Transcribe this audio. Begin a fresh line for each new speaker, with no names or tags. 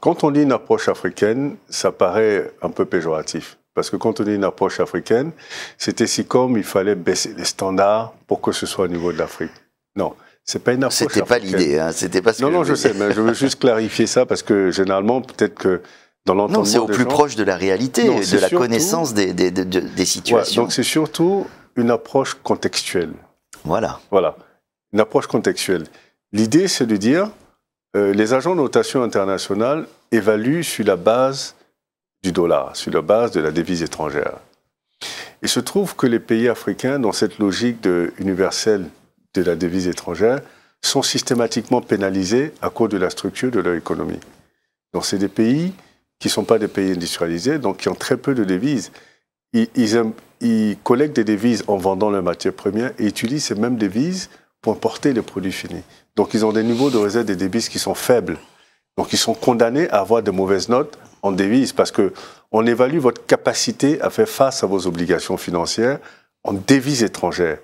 Quand on dit une approche africaine, ça paraît un peu péjoratif. Parce que quand on dit une approche africaine, c'était si comme il fallait baisser les standards pour que ce soit au niveau de l'Afrique. Non. C'est pas une approche. C'était pas l'idée, hein, c'était pas ce Non, non, je, sais, mais je veux juste clarifier ça parce que généralement, peut-être que dans l'entendement. Non, c'est au plus proche de la réalité, de la connaissance des, des, situations. donc c'est surtout une approche contextuelle. Voilà. Voilà. Une approche contextuelle. L'idée, c'est de dire, euh, les agents de notation internationale évaluent sur la base du dollar, sur la base de la devise étrangère. Il se trouve que les pays africains, dans cette logique de, universelle de la devise étrangère, sont systématiquement pénalisés à cause de la structure de leur économie. Donc, c'est des pays qui ne sont pas des pays industrialisés, donc qui ont très peu de devises. Ils, ils collectent des devises en vendant leurs matières premières et utilisent ces mêmes devises importer les produits finis. Donc ils ont des niveaux de réserve des débits qui sont faibles. Donc ils sont condamnés à avoir de mauvaises notes en devises parce que on évalue votre capacité à faire face à vos obligations financières en devises étrangères.